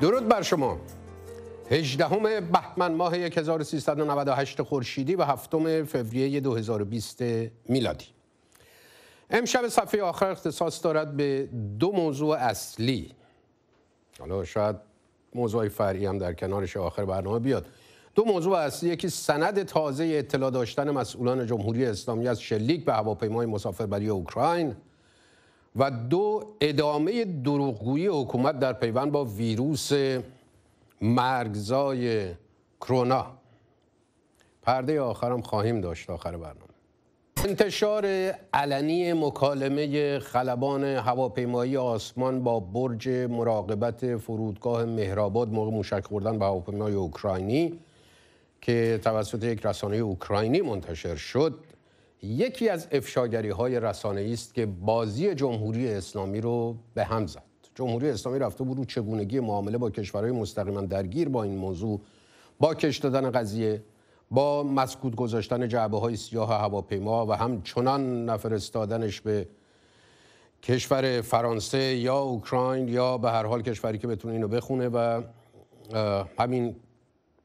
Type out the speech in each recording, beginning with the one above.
درود بر شما 18 بهمن ماه 1398 خورشیدی و 7 فوریه 2020 میلادی امشب صفحه آخر اختصاص دارد به دو موضوع اصلی حالا شاید موضوع فرعی هم در کنارش آخر برنامه بیاد دو موضوع اصلی یکی سند تازه اطلاع داشتن مسئولان جمهوری اسلامی از شلیک به هواپیمای مسافربری اوکراین و دو ادامه دروغگویی حکومت در پیوند با ویروس مرگزای کرونا پرده آخرم خواهیم داشت آخر برنامه انتشار علنی مکالمه خلبان هواپیمایی آسمان با برج مراقبت فرودگاه مهرآباد موقع موشک خوردن به هواپیمای اوکراینی که توسط یک رسانه اوکراینی منتشر شد یکی از افشاگری های رسانه است که بازی جمهوری اسلامی رو به هم زد جمهوری اسلامی رفته بود رو چگونگی معامله با کشورهای مستقیما درگیر با این موضوع با کش دادن قضیه با مسکوت گذاشتن جعبه های سیاه هواپیما و همچنان نفرستادنش به کشور فرانسه یا اوکراین یا به هر حال کشوری که بتونه اینو بخونه و همین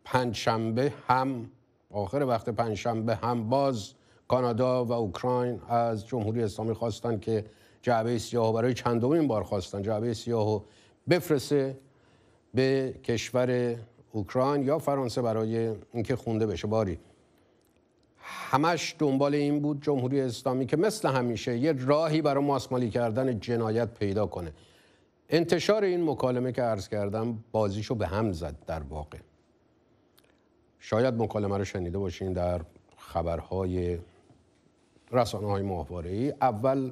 پنج شنبه هم آخر وقت پنج شنبه هم باز کانادا و اوکراین از جمهوری اسلامی خواستن که جعبه سیاه برای چندمین بار خواستن جعبه سیاه بفرسه به کشور اوکراین یا فرانسه برای اینکه خونده بشه باری همش دنبال این بود جمهوری اسلامی که مثل همیشه یه راهی برای ماسمالی کردن جنایت پیدا کنه انتشار این مکالمه که عرض کردم بازیشو به هم زد در واقع شاید مکالمه رو شنیده باشین در خبرهای رسانه های ماهواره ای اول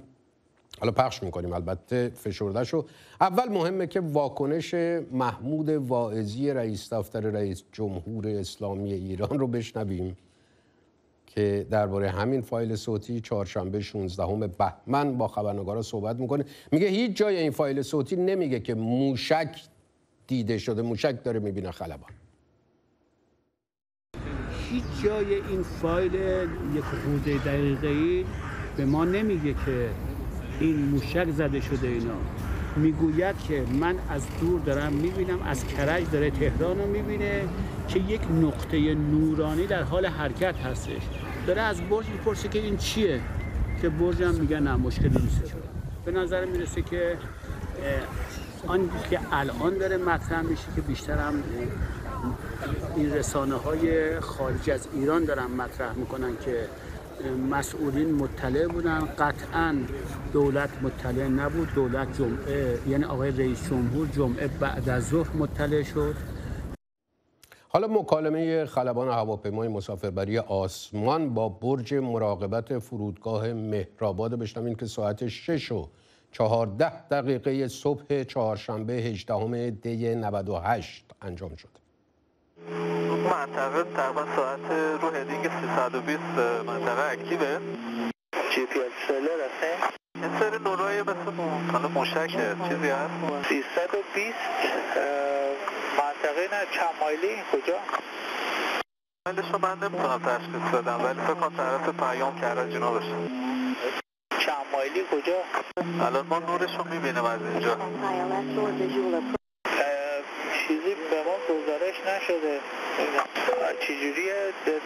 حالا پخش میکنیم البته شو اول مهمه که واکنش محمود واعظی رئیس دفتر رئیس جمهور اسلامی ایران رو بشنویم که درباره همین فایل صوتی چهارشنبه 16 همه بهمن با خبرنگارا صحبت میکنه میگه هیچ جای این فایل صوتی نمیگه که موشک دیده شده موشک داره میبینه خلبان هیچ جای این فایل یک حدود دقیقه ای به ما نمیگه که این موشک زده شده اینا میگوید که من از دور دارم میبینم از کرج داره تهران رو میبینه که یک نقطه نورانی در حال حرکت هستش داره از برج میپرسه که این چیه که برج هم میگه نه مشکلی نیست به نظر میرسه که آن که الان داره مطرح میشه که بیشتر هم این رسانه های خارج از ایران دارن مطرح میکنن که مسئولین مطلع بودن قطعا دولت مطلع نبود دولت جمعه یعنی آقای رئیس جمهور جمعه بعد از ظهر مطلع شد حالا مکالمه خلبان هواپیمای مسافربری آسمان با برج مراقبت فرودگاه مهرآباد بشنوین که ساعت 6 و 14 دقیقه صبح چهارشنبه 18 دی 98 انجام شده منطقه تقریبا ساعت رو هدینگ 320 منطقه اکتیوه جی پی سلر هست این سری نورای مثل موشک چیزی هست 320 منطقه نه چند مایلی کجا مایلش رو من نمیتونم تشخیص بدم ولی فکر کنم طرف پیام کرده بشه چند مایلی کجا الان ما نورش رو میبینیم از اینجا چیزی نشده چجوریه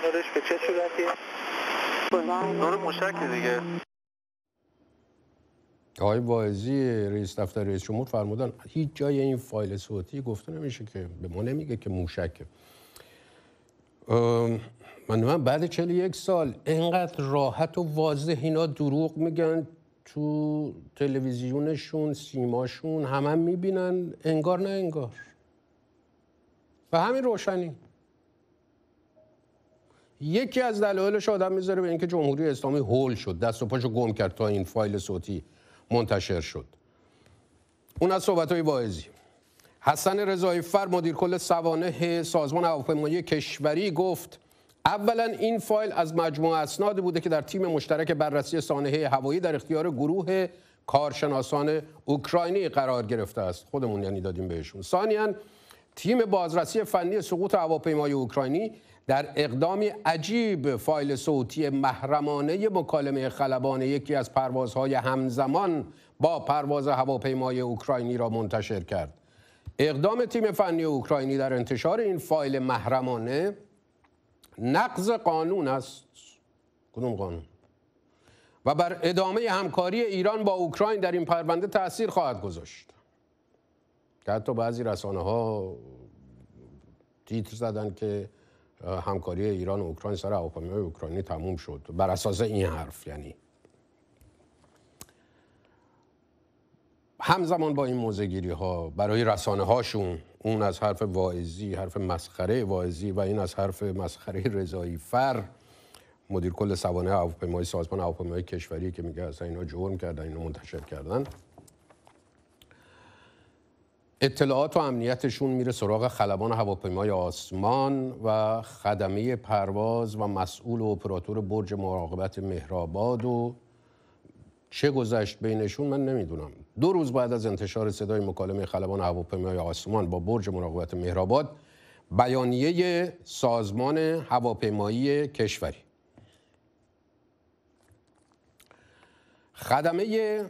نورش به چه صورتیه نور مشک دیگه آقای واعظی رئیس دفتر رئیس جمهور فرمودن هیچ جای این فایل صوتی گفته نمیشه که به ما نمیگه که موشکه من من بعد یک سال اینقدر راحت و واضح اینا دروغ میگن تو تلویزیونشون سیماشون همه میبینن انگار نه انگار و همین روشنی یکی از دلایلش آدم میذاره به اینکه جمهوری اسلامی هول شد دست و پاشو گم کرد تا این فایل صوتی منتشر شد اون از صحبت های واعظی حسن رضایی فر مدیر کل سوانه سازمان هواپیمایی کشوری گفت اولا این فایل از مجموع اسنادی بوده که در تیم مشترک بررسی سانه هوایی در اختیار گروه کارشناسان اوکراینی قرار گرفته است خودمون یعنی دادیم بهشون ثانیا تیم بازرسی فنی سقوط هواپیمای اوکراینی در اقدامی عجیب فایل صوتی محرمانه مکالمه خلبان یکی از پروازهای همزمان با پرواز هواپیمای اوکراینی را منتشر کرد. اقدام تیم فنی اوکراینی در انتشار این فایل محرمانه نقض قانون است. قانون؟ و بر ادامه همکاری ایران با اوکراین در این پرونده تاثیر خواهد گذاشت. که حتی بعضی رسانه ها تیتر زدن که همکاری ایران و اوکراین سر هواپیمای اوکراینی تموم شد بر اساس این حرف یعنی همزمان با این موزگیری ها برای رسانه هاشون اون از حرف واعظی حرف مسخره واعظی و این از حرف مسخره رضایی فر مدیر کل سوانه هواپیمای سازمان های کشوری که میگه اصلا اینا جرم کردن اینو منتشر کردن اطلاعات و امنیتشون میره سراغ خلبان هواپیمای آسمان و خدمه پرواز و مسئول و اپراتور برج مراقبت مهرآباد و چه گذشت بینشون من نمیدونم دو روز بعد از انتشار صدای مکالمه خلبان هواپیمای آسمان با برج مراقبت مهرآباد بیانیه سازمان هواپیمایی کشوری خدمه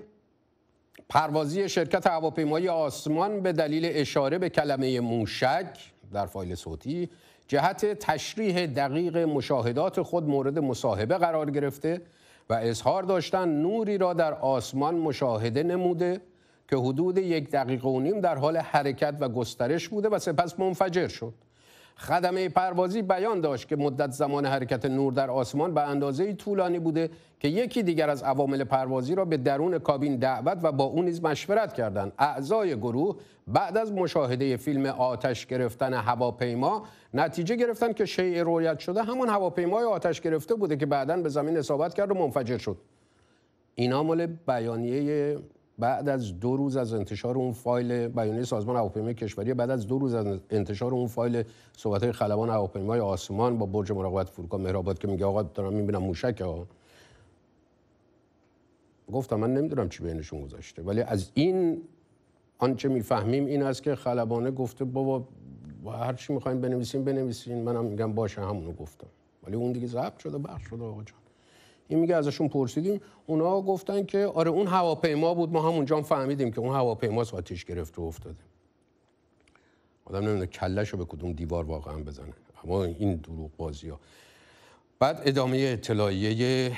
پروازی شرکت هواپیمایی آسمان به دلیل اشاره به کلمه موشک در فایل صوتی جهت تشریح دقیق مشاهدات خود مورد مصاحبه قرار گرفته و اظهار داشتن نوری را در آسمان مشاهده نموده که حدود یک دقیقه و نیم در حال حرکت و گسترش بوده و سپس منفجر شد خدمه پروازی بیان داشت که مدت زمان حرکت نور در آسمان به اندازه طولانی بوده که یکی دیگر از عوامل پروازی را به درون کابین دعوت و با او نیز مشورت کردند اعضای گروه بعد از مشاهده فیلم آتش گرفتن هواپیما نتیجه گرفتند که شیء رویت شده همان هواپیمای آتش گرفته بوده که بعدا به زمین اصابت کرد و منفجر شد اینا مال بیانیه بعد از دو روز از انتشار اون فایل بیانیه سازمان هواپیمای کشوری بعد از دو روز از انتشار اون فایل های خلبان هواپیمای آسمان با برج مراقبت فرودگاه مهرآباد که میگه آقا دارم میبینم موشک ها گفتم من نمیدونم چی بینشون گذاشته ولی از این آنچه میفهمیم این است که خلبانه گفته بابا با هر چی میخوایم بنویسیم بنویسین منم میگم باشه همونو گفتم ولی اون دیگه ضبط شده بخش شده آقا این میگه ازشون پرسیدیم اونا گفتن که آره اون هواپیما بود ما همونجا فهمیدیم که اون هواپیما آتیش گرفت و افتاده آدم نمیدونه کلش رو به کدوم دیوار واقعا بزنه اما این دروغ بازی ها بعد ادامه اطلاعیه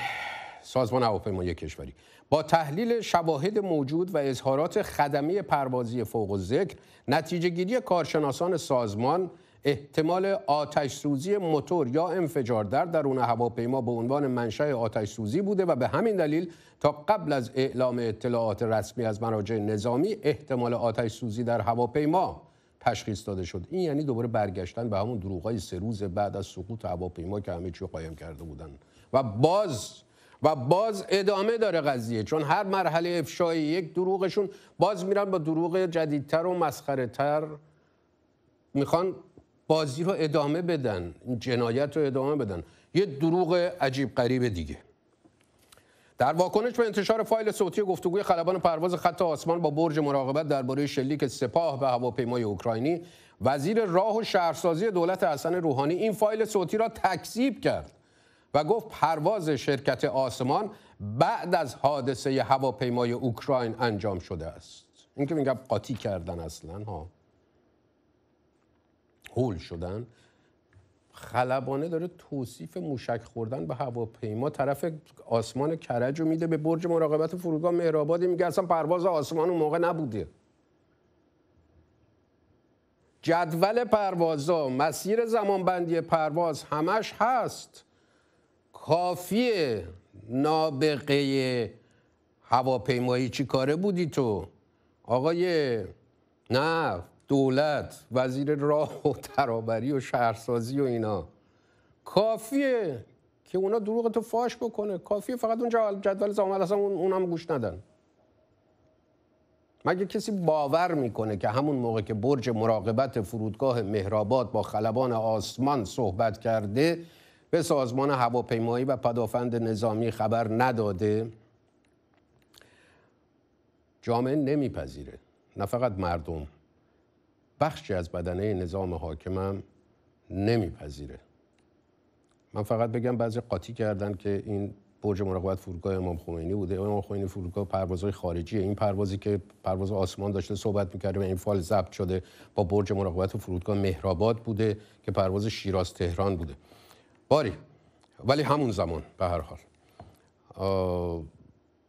سازمان هواپیمایی کشوری با تحلیل شواهد موجود و اظهارات خدمی پروازی فوق و ذکر نتیجه گیری کارشناسان سازمان احتمال آتش سوزی موتور یا انفجار در درون هواپیما به عنوان منشأ آتش سوزی بوده و به همین دلیل تا قبل از اعلام اطلاعات رسمی از مراجع نظامی احتمال آتش سوزی در هواپیما تشخیص داده شد این یعنی دوباره برگشتن به همون دروغ سه روز بعد از سقوط هواپیما که همه چی قایم کرده بودن و باز و باز ادامه داره قضیه چون هر مرحله افشای یک دروغشون باز میرن با دروغ جدیدتر و تر میخوان بازی رو ادامه بدن جنایت رو ادامه بدن یه دروغ عجیب غریب دیگه در واکنش به انتشار فایل صوتی گفتگوی خلبان پرواز خط آسمان با برج مراقبت درباره شلیک سپاه به هواپیمای اوکراینی وزیر راه و شهرسازی دولت حسن روحانی این فایل صوتی را تکذیب کرد و گفت پرواز شرکت آسمان بعد از حادثه هواپیمای اوکراین انجام شده است این که میگم قاطی کردن اصلا ها هول شدن خلبانه داره توصیف موشک خوردن به هواپیما طرف آسمان کرج رو میده به برج مراقبت فرودگاه مهرآبادی میگه اصلا پرواز آسمان اون موقع نبوده جدول پروازا مسیر زمانبندی پرواز همش هست کافیه نابغه هواپیمایی چی کاره بودی تو آقای نه دولت وزیر راه و ترابری و شهرسازی و اینا کافیه که اونا دروغ تو فاش بکنه کافیه فقط اون جدول زامل اصلا اون هم گوش ندن مگه کسی باور میکنه که همون موقع که برج مراقبت فرودگاه مهرآباد با خلبان آسمان صحبت کرده به سازمان هواپیمایی و پدافند نظامی خبر نداده جامعه نمیپذیره نه فقط مردم بخشی از بدنه نظام حاکمم نمیپذیره من فقط بگم بعضی قاطی کردن که این برج مراقبت فرودگاه امام خمینی بوده امام خمینی فرودگاه پروازهای خارجی این پروازی که پرواز آسمان داشته صحبت میکرده و این فال ضبط شده با برج مراقبت فرودگاه مهرآباد بوده که پرواز شیراز تهران بوده باری ولی همون زمان به هر حال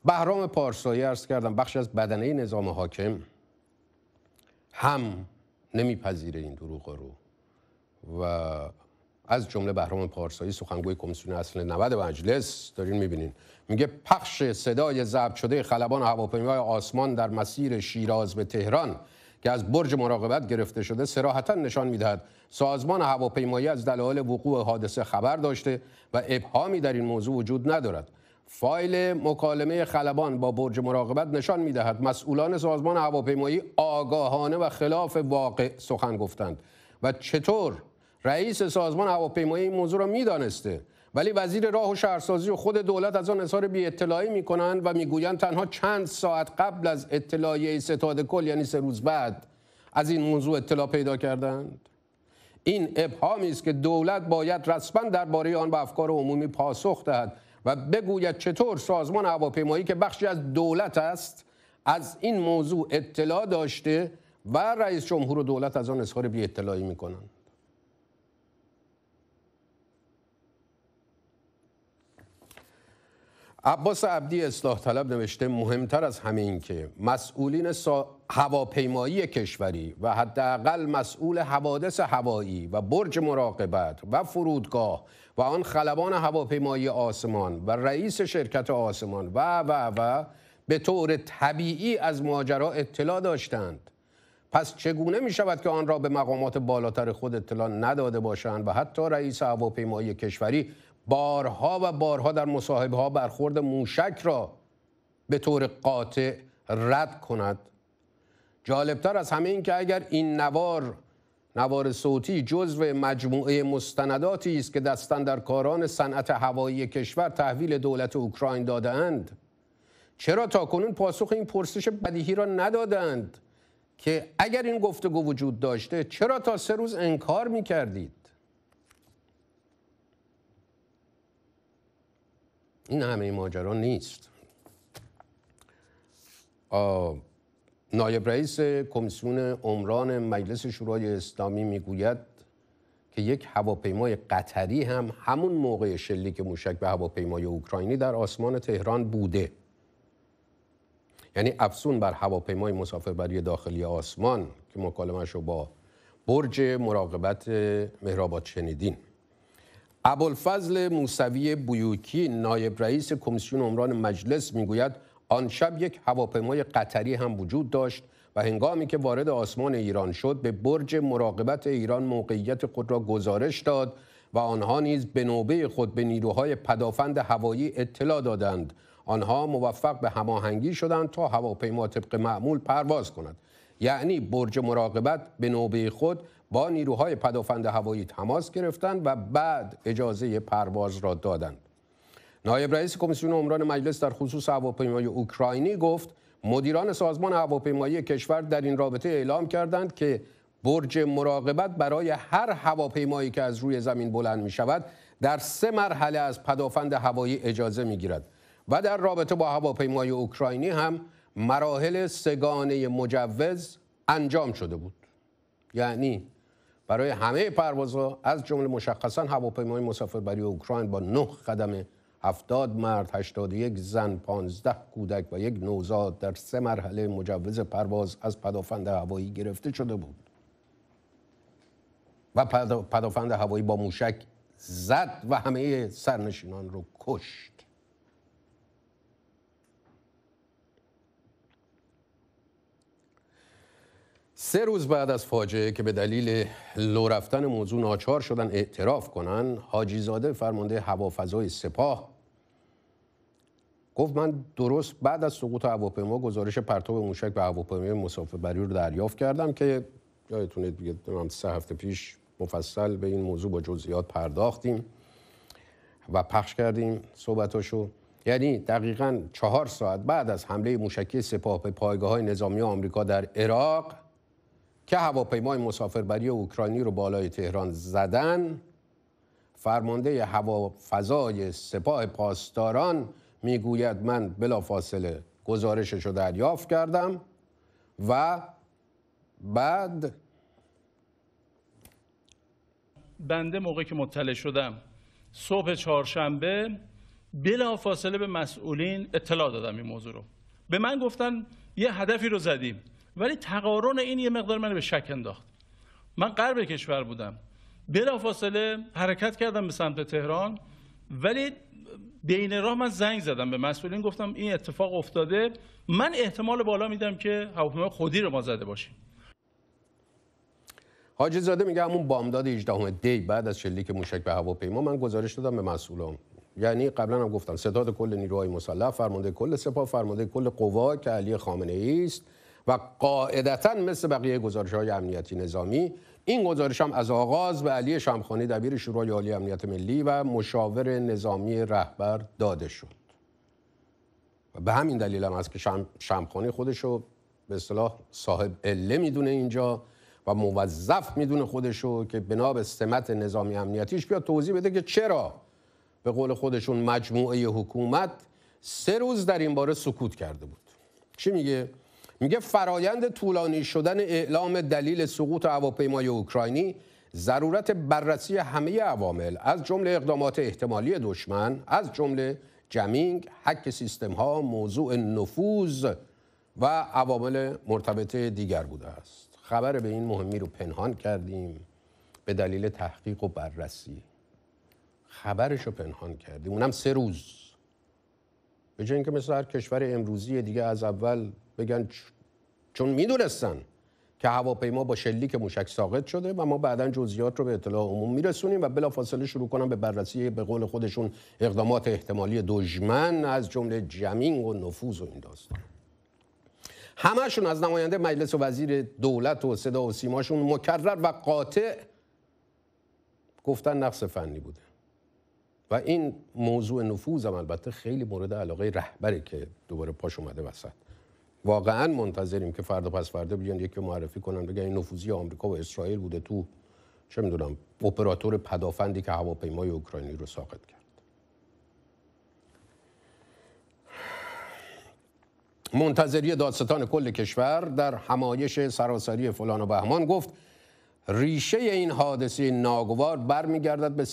بهرام پارسایی عرض کردم بخش از بدنه نظام حاکم هم نمیپذیره این دروغ رو و از جمله بهرام پارسایی سخنگوی کمیسیون اصل 90 مجلس دارین میبینین میگه پخش صدای ضبط شده خلبان هواپیمای آسمان در مسیر شیراز به تهران که از برج مراقبت گرفته شده سراحتا نشان میدهد سازمان هواپیمایی از دلایل وقوع حادثه خبر داشته و ابهامی در این موضوع وجود ندارد فایل مکالمه خلبان با برج مراقبت نشان میدهد مسئولان سازمان هواپیمایی آگاهانه و خلاف واقع سخن گفتند و چطور رئیس سازمان هواپیمایی این موضوع را دانسته ولی وزیر راه و شهرسازی و خود دولت از آن اظهار بی اطلاعی می کنند و میگویند تنها چند ساعت قبل از اطلاعیه ستاد کل یعنی سه روز بعد از این موضوع اطلاع پیدا کردند این ابهامی است که دولت باید رسما درباره آن به افکار عمومی پاسخ دهد و بگوید چطور سازمان هواپیمایی که بخشی از دولت است از این موضوع اطلاع داشته و رئیس جمهور و دولت از آن اظهار بی اطلاعی میکنند عباس عبدی اصلاح طلب نوشته مهمتر از همه این که مسئولین هواپیمایی کشوری و حداقل مسئول حوادث هوایی و برج مراقبت و فرودگاه و آن خلبان هواپیمایی آسمان و رئیس شرکت آسمان و و و به طور طبیعی از ماجرا اطلاع داشتند پس چگونه می شود که آن را به مقامات بالاتر خود اطلاع نداده باشند و حتی رئیس هواپیمایی کشوری بارها و بارها در مصاحبه ها برخورد موشک را به طور قاطع رد کند جالبتر از همه این که اگر این نوار نوار صوتی جزو مجموعه مستنداتی است که در کاران صنعت هوایی کشور تحویل دولت اوکراین دادهاند چرا تا کنون پاسخ این پرسش بدیهی را ندادند که اگر این گفتگو وجود داشته چرا تا سه روز انکار می کردید این همه ماجرا نیست نایب رئیس کمیسیون عمران مجلس شورای اسلامی میگوید که یک هواپیمای قطری هم همون موقع شلیک موشک به هواپیمای اوکراینی در آسمان تهران بوده یعنی افسون بر هواپیمای مسافربری داخلی آسمان که مکالمه رو با برج مراقبت مهرآباد شنیدین ابوالفضل موسوی بیوکی نایب رئیس کمیسیون عمران مجلس میگوید آن شب یک هواپیمای قطری هم وجود داشت و هنگامی که وارد آسمان ایران شد به برج مراقبت ایران موقعیت خود را گزارش داد و آنها نیز به نوبه خود به نیروهای پدافند هوایی اطلاع دادند آنها موفق به هماهنگی شدند تا هواپیما طبق معمول پرواز کند یعنی برج مراقبت به نوبه خود با نیروهای پدافند هوایی تماس گرفتند و بعد اجازه پرواز را دادند. نایب رئیس کمیسیون عمران مجلس در خصوص هواپیمای اوکراینی گفت مدیران سازمان هواپیمایی کشور در این رابطه اعلام کردند که برج مراقبت برای هر هواپیمایی که از روی زمین بلند می شود در سه مرحله از پدافند هوایی اجازه می گیرد و در رابطه با هواپیمای اوکراینی هم مراحل سگانه مجوز انجام شده بود یعنی برای همه پروازها از جمله مشخصا هواپیمای برای اوکراین با 9 قدم 70 مرد 81 زن 15 کودک و یک نوزاد در سه مرحله مجوز پرواز از پدافند هوایی گرفته شده بود و پدافند هوایی با موشک زد و همه سرنشینان رو کشت سه روز بعد از فاجعه که به دلیل لو رفتن موضوع ناچار شدن اعتراف کنن زاده فرمانده هوافضای سپاه گفت من درست بعد از سقوط هواپیما گزارش پرتاب موشک به هواپیمای مسافربری رو دریافت کردم که یادتونه دیگه سه هفته پیش مفصل به این موضوع با جزئیات پرداختیم و پخش کردیم صحبتاشو یعنی دقیقا چهار ساعت بعد از حمله موشکی سپاه به پایگاه های نظامی آمریکا در عراق که هواپیمای مسافربری اوکراینی رو بالای تهران زدن فرمانده هوافضای سپاه پاسداران میگوید من فاصله گزارشش رو دریافت کردم و بعد بنده موقع که مطلع شدم صبح چهارشنبه بلا فاصله به مسئولین اطلاع دادم این موضوع رو به من گفتن یه هدفی رو زدیم ولی تقارن این یه مقدار من به شک انداخت من غرب کشور بودم فاصله حرکت کردم به سمت تهران ولی بین راه من زنگ زدم به مسئولین گفتم این اتفاق افتاده من احتمال بالا میدم که هواپیمای خودی رو ما زده باشیم حاجی زاده میگه همون بامداد 18 دی بعد از شلیک موشک به هواپیما من گزارش دادم به مسئولان یعنی قبلا هم گفتم ستاد کل نیروهای مسلح فرمانده کل سپاه فرمانده کل قوا که علی خامنه ای است و قاعدتا مثل بقیه گزارش های امنیتی نظامی این گزارش هم از آغاز به علی شمخانی دبیر شورای عالی امنیت ملی و مشاور نظامی رهبر داده شد و به همین دلیل هم از که شم، شمخانی خودشو به اصطلاح صاحب عله میدونه اینجا و موظف میدونه خودشو که بنا به سمت نظامی امنیتیش بیا توضیح بده که چرا به قول خودشون مجموعه حکومت سه روز در این باره سکوت کرده بود چی میگه میگه فرایند طولانی شدن اعلام دلیل سقوط هواپیمای اوکراینی ضرورت بررسی همه عوامل از جمله اقدامات احتمالی دشمن از جمله جمینگ حک سیستم ها موضوع نفوذ و عوامل مرتبطه دیگر بوده است خبر به این مهمی رو پنهان کردیم به دلیل تحقیق و بررسی خبرش رو پنهان کردیم اونم سه روز به جای اینکه مثل هر کشور امروزی دیگه از اول بگن چون میدونستن که هواپیما با شلیک موشک ساقط شده و ما بعدا جزئیات رو به اطلاع عموم میرسونیم و بلافاصله شروع کنم به بررسی به قول خودشون اقدامات احتمالی دژمن از جمله جمینگ و نفوذ و این داستان همشون از نماینده مجلس و وزیر دولت و صدا و سیماشون مکرر و قاطع گفتن نقص فنی بوده و این موضوع هم البته خیلی مورد علاقه رهبره که دوباره پاش اومده وسط واقعا منتظریم که فردا پس فردا بیان یکی معرفی کنن بگن این نفوذی آمریکا و اسرائیل بوده تو چه میدونم اپراتور پدافندی که هواپیمای اوکراینی رو ساقط کرد منتظری دادستان کل کشور در همایش سراسری فلان و بهمان گفت ریشه این حادثه ناگوار برمیگردد به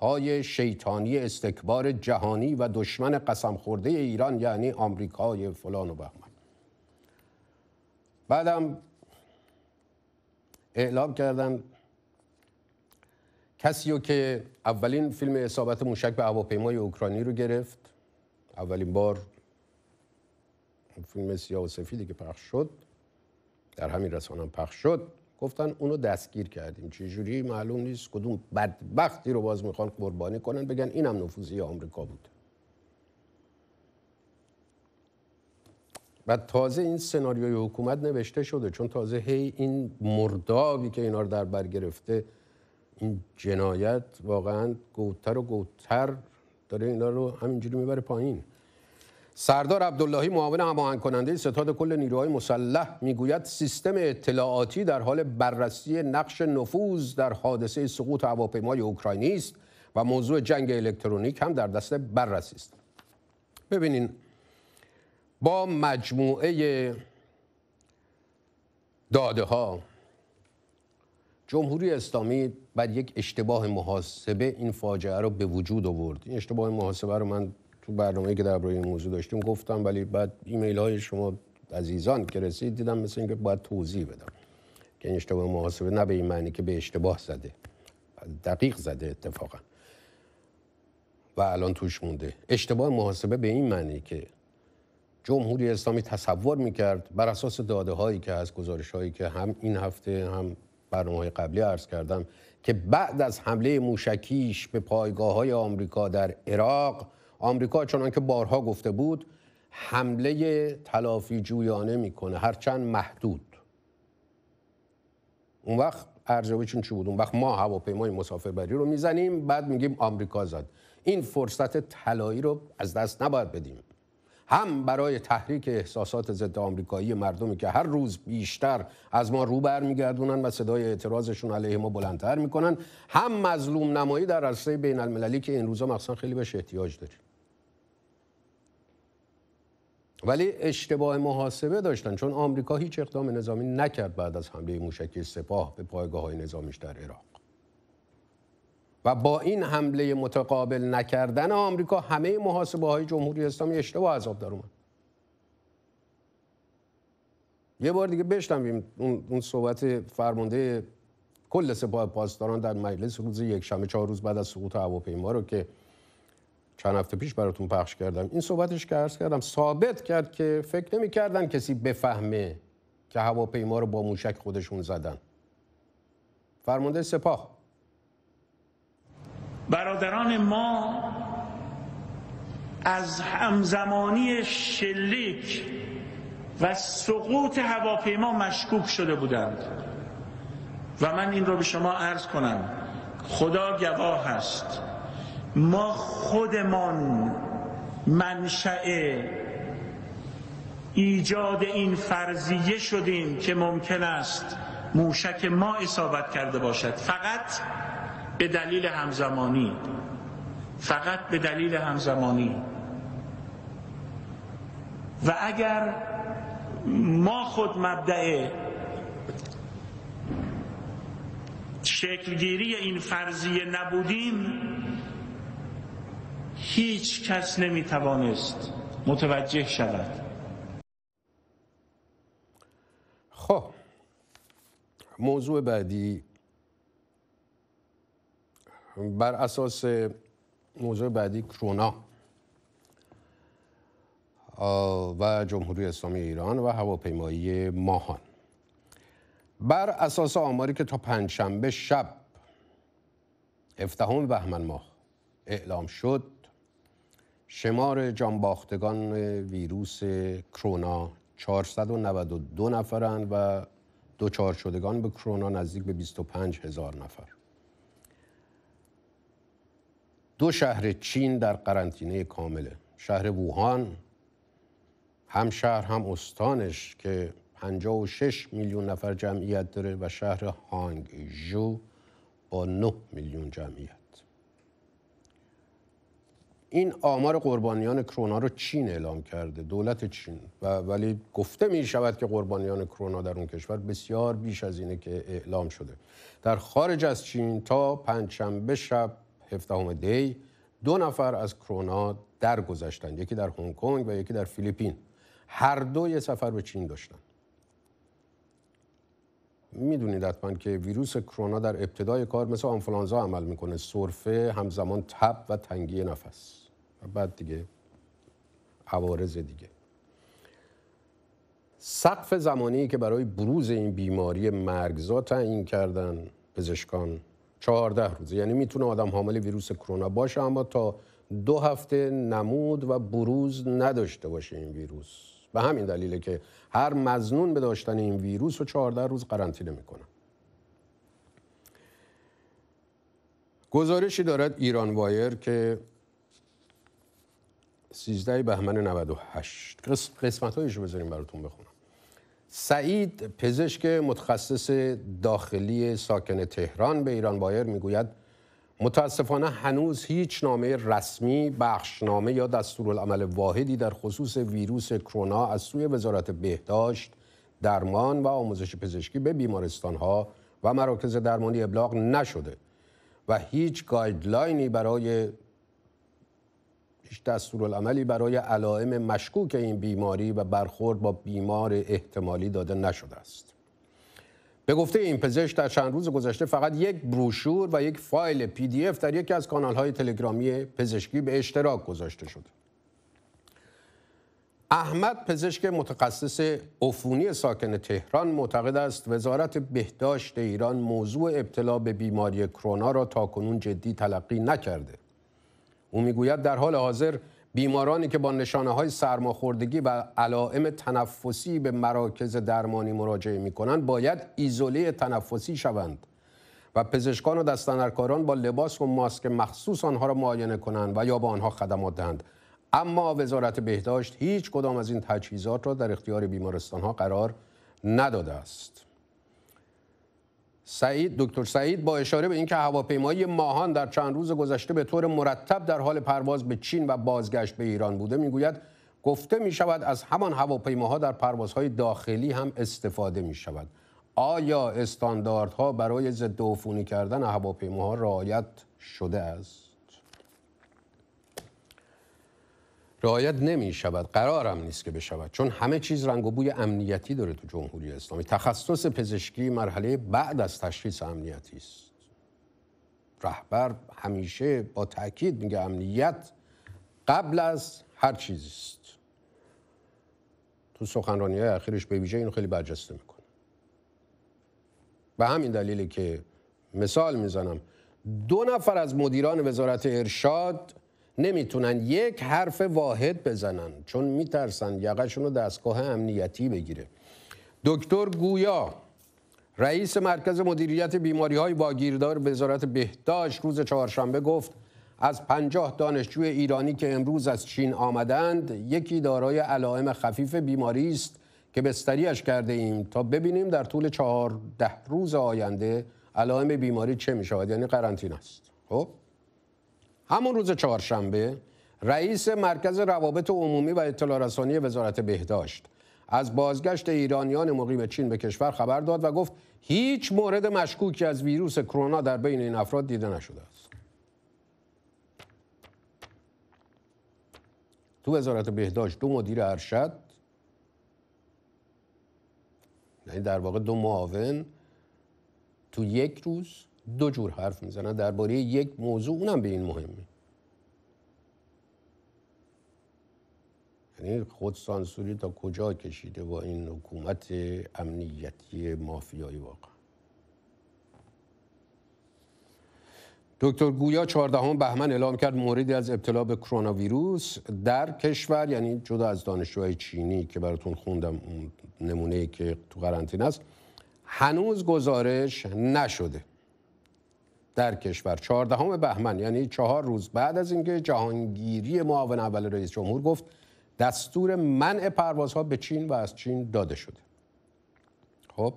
های شیطانی استکبار جهانی و دشمن قسم خورده ایران یعنی آمریکای فلان و بهمن بعدم اعلام کردن کسی رو که اولین فیلم اصابت موشک به هواپیمای اوکراینی رو گرفت اولین بار فیلم سیاه و سفیدی که پخش شد در همین رسانه پخش شد گفتن اونو دستگیر کردیم چه جوری معلوم نیست کدوم بدبختی رو باز میخوان قربانی کنن بگن اینم نفوذی آمریکا بود و تازه این سناریوی حکومت نوشته شده چون تازه هی این مردابی که اینا رو در بر گرفته این جنایت واقعا گوتر و گوتر داره اینا رو همینجوری میبره پایین سردار عبداللهی معاون هماهنگ کننده ستاد کل نیروهای مسلح میگوید سیستم اطلاعاتی در حال بررسی نقش نفوذ در حادثه سقوط هواپیمای اوکراینی است و موضوع جنگ الکترونیک هم در دست بررسی است ببینین با مجموعه داده ها جمهوری اسلامی بر یک اشتباه محاسبه این فاجعه رو به وجود آورد این اشتباه محاسبه رو من تو برنامه که در این موضوع داشتیم گفتم ولی بعد ایمیل های شما عزیزان که رسید دیدم مثل اینکه باید توضیح بدم که این اشتباه محاسبه نه به این معنی که به اشتباه زده دقیق زده اتفاقا و الان توش مونده اشتباه محاسبه به این معنی که جمهوری اسلامی تصور میکرد بر اساس داده هایی که از گزارش هایی که هم این هفته هم برنامه های قبلی عرض کردم که بعد از حمله موشکیش به پایگاه های آمریکا در عراق آمریکا چون که بارها گفته بود حمله تلافی جویانه میکنه هرچند محدود اون وقت ارزیابیشون چی بود اون وقت ما هواپیمای مسافربری رو میزنیم بعد میگیم آمریکا زد این فرصت طلایی رو از دست نباید بدیم هم برای تحریک احساسات ضد آمریکایی مردمی که هر روز بیشتر از ما رو برمیگردونن و صدای اعتراضشون علیه ما بلندتر میکنن هم مظلوم نمایی در عرصه بین المللی که این روزا مخصوصا خیلی بهش احتیاج داریم ولی اشتباه محاسبه داشتن چون آمریکا هیچ اقدام نظامی نکرد بعد از حمله موشکی سپاه به پایگاه های نظامیش در عراق و با این حمله متقابل نکردن آمریکا همه محاسبه های جمهوری اسلامی اشتباه عذاب در اومد یه بار دیگه بشنویم اون صحبت فرمانده کل سپاه پاسداران در مجلس روز یک شمه چهار روز بعد از سقوط هواپیما رو که چند هفته پیش براتون پخش کردم این صحبتش که عرض کردم ثابت کرد که فکر نمی کردن کسی بفهمه که هواپیما رو با موشک خودشون زدن فرمانده سپاه برادران ما از همزمانی شلیک و سقوط هواپیما مشکوک شده بودند و من این رو به شما عرض کنم خدا گواه هست ما خودمان منشأ ایجاد این فرضیه شدیم که ممکن است موشک ما اصابت کرده باشد فقط به دلیل همزمانی فقط به دلیل همزمانی و اگر ما خود مبدع شکلگیری این فرضیه نبودیم هیچ کس نمیتوانست متوجه شود خب موضوع بعدی بر اساس موضوع بعدی کرونا و جمهوری اسلامی ایران و هواپیمایی ماهان بر اساس آماری که تا پنجشنبه شب افتهم بهمن ماه اعلام شد شمار جانباختگان ویروس کرونا 492 نفرند و دوچار شدگان به کرونا نزدیک به 25 هزار نفر دو شهر چین در قرنطینه کامله شهر ووهان هم شهر هم استانش که 56 میلیون نفر جمعیت داره و شهر هانگ جو با 9 میلیون جمعیت این آمار قربانیان کرونا رو چین اعلام کرده دولت چین و ولی گفته می شود که قربانیان کرونا در اون کشور بسیار بیش از اینه که اعلام شده در خارج از چین تا پنجشنبه شب همه دی دو نفر از کرونا درگذشتند یکی در هنگ کنگ و یکی در فیلیپین هر دو یه سفر به چین داشتند میدونید حتما که ویروس کرونا در ابتدای کار مثل آنفلانزا عمل میکنه سرفه همزمان تب و تنگی نفس و بعد دیگه عوارض دیگه سقف زمانی که برای بروز این بیماری مرگزا تعیین کردن پزشکان چهارده روزه یعنی میتونه آدم حامل ویروس کرونا باشه اما تا دو هفته نمود و بروز نداشته باشه این ویروس به همین دلیله که هر مزنون به داشتن این ویروس رو 14 روز قرنطینه میکنه گزارشی دارد ایران وایر که 13 بهمن 98 قسمت هایش رو بذاریم براتون بخونم سعید پزشک متخصص داخلی ساکن تهران به ایران وایر میگوید متاسفانه هنوز هیچ نامه رسمی، بخشنامه یا دستورالعمل واحدی در خصوص ویروس کرونا از سوی وزارت بهداشت، درمان و آموزش پزشکی به بیمارستانها و مراکز درمانی ابلاغ نشده و هیچ گایدلاینی برای هیچ دستورالعملی برای علائم مشکوک این بیماری و برخورد با بیمار احتمالی داده نشده است. به گفته این پزشک در چند روز گذشته فقط یک بروشور و یک فایل پی دی اف در یکی از کانال های تلگرامی پزشکی به اشتراک گذاشته شد. احمد پزشک متخصص عفونی ساکن تهران معتقد است وزارت بهداشت ایران موضوع ابتلا به بیماری کرونا را تاکنون جدی تلقی نکرده. او میگوید در حال حاضر بیمارانی که با نشانه های سرماخوردگی و علائم تنفسی به مراکز درمانی مراجعه می کنند باید ایزوله تنفسی شوند و پزشکان و دستنرکاران با لباس و ماسک مخصوص آنها را معاینه کنند و یا به آنها خدمات دهند اما وزارت بهداشت هیچ کدام از این تجهیزات را در اختیار بیمارستان ها قرار نداده است سعید دکتر سعید با اشاره به اینکه هواپیمایی ماهان در چند روز گذشته به طور مرتب در حال پرواز به چین و بازگشت به ایران بوده میگوید گفته می شود از همان هواپیماها در پروازهای داخلی هم استفاده می شود آیا استانداردها برای ضد عفونی کردن هواپیماها رعایت شده است رعایت نمی شود قرارم نیست که بشود چون همه چیز رنگ و بوی امنیتی داره تو جمهوری اسلامی تخصص پزشکی مرحله بعد از تشخیص امنیتی است رهبر همیشه با تاکید میگه امنیت قبل از هر چیز است تو سخنرانی های اخیرش به ویژه اینو خیلی برجسته میکنه به همین دلیلی که مثال میزنم دو نفر از مدیران وزارت ارشاد نمیتونن یک حرف واحد بزنن چون میترسن یقشون رو دستگاه امنیتی بگیره دکتر گویا رئیس مرکز مدیریت بیماری های واگیردار وزارت بهداشت روز چهارشنبه گفت از پنجاه دانشجوی ایرانی که امروز از چین آمدند یکی دارای علائم خفیف بیماری است که بستریش کرده ایم تا ببینیم در طول چهارده روز آینده علائم بیماری چه می شود یعنی قرنطینه است خب همون روز چهارشنبه رئیس مرکز روابط عمومی و اطلاع رسانی وزارت بهداشت از بازگشت ایرانیان مقیم چین به کشور خبر داد و گفت هیچ مورد مشکوکی از ویروس کرونا در بین این افراد دیده نشده است. تو وزارت بهداشت دو مدیر ارشد یعنی در واقع دو معاون تو یک روز دو جور حرف میزنن درباره یک موضوع اونم به این مهمه یعنی خود سانسوری تا کجا کشیده با این حکومت امنیتی مافیایی واقع دکتر گویا 14 بهمن اعلام کرد موردی از ابتلا به کرونا ویروس در کشور یعنی جدا از دانشجوهای چینی که براتون خوندم نمونه که تو قرنطینه است هنوز گزارش نشده در کشور 14 بهمن یعنی چهار روز بعد از اینکه جهانگیری معاون اول رئیس جمهور گفت دستور منع پروازها به چین و از چین داده شده خب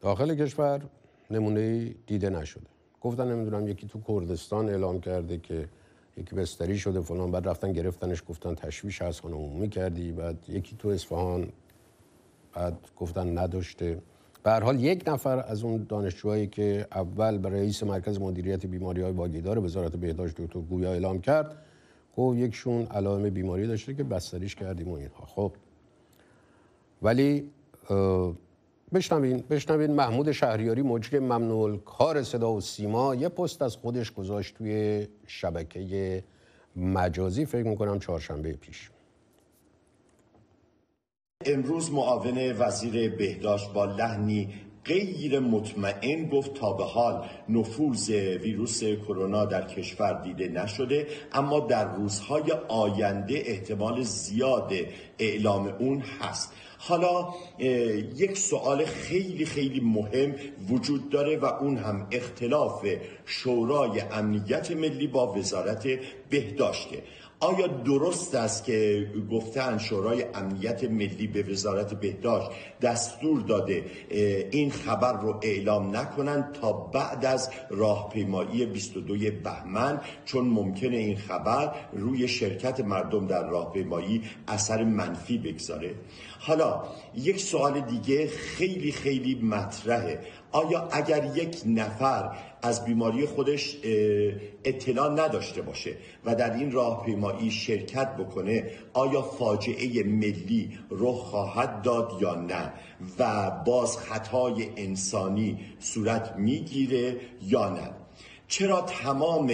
داخل کشور نمونه دیده نشده گفتن نمیدونم یکی تو کردستان اعلام کرده که یکی بستری شده فلان بعد رفتن گرفتنش گفتن تشویش از خانم عمومی کردی بعد یکی تو اصفهان بعد گفتن نداشته به حال یک نفر از اون دانشجوهایی که اول به رئیس مرکز مدیریت بیماری های واگیدار وزارت بهداشت دکتر گویا اعلام کرد گفت یکشون علائم بیماری داشته که بستریش کردیم و اینها خب ولی بشنوین بشنوین محمود شهریاری مجری ممنول کار صدا و سیما یه پست از خودش گذاشت توی شبکه مجازی فکر میکنم چهارشنبه پیش امروز معاون وزیر بهداشت با لحنی غیر مطمئن گفت تا به حال نفوذ ویروس کرونا در کشور دیده نشده اما در روزهای آینده احتمال زیاد اعلام اون هست حالا یک سوال خیلی خیلی مهم وجود داره و اون هم اختلاف شورای امنیت ملی با وزارت بهداشته آیا درست است که گفتن شورای امنیت ملی به وزارت بهداشت دستور داده این خبر رو اعلام نکنند تا بعد از راهپیمایی 22 بهمن چون ممکنه این خبر روی شرکت مردم در راهپیمایی اثر منفی بگذاره حالا یک سوال دیگه خیلی خیلی مطرحه آیا اگر یک نفر از بیماری خودش اطلاع نداشته باشه و در این راهپیمایی شرکت بکنه آیا فاجعه ملی رخ خواهد داد یا نه و باز خطای انسانی صورت میگیره یا نه چرا تمام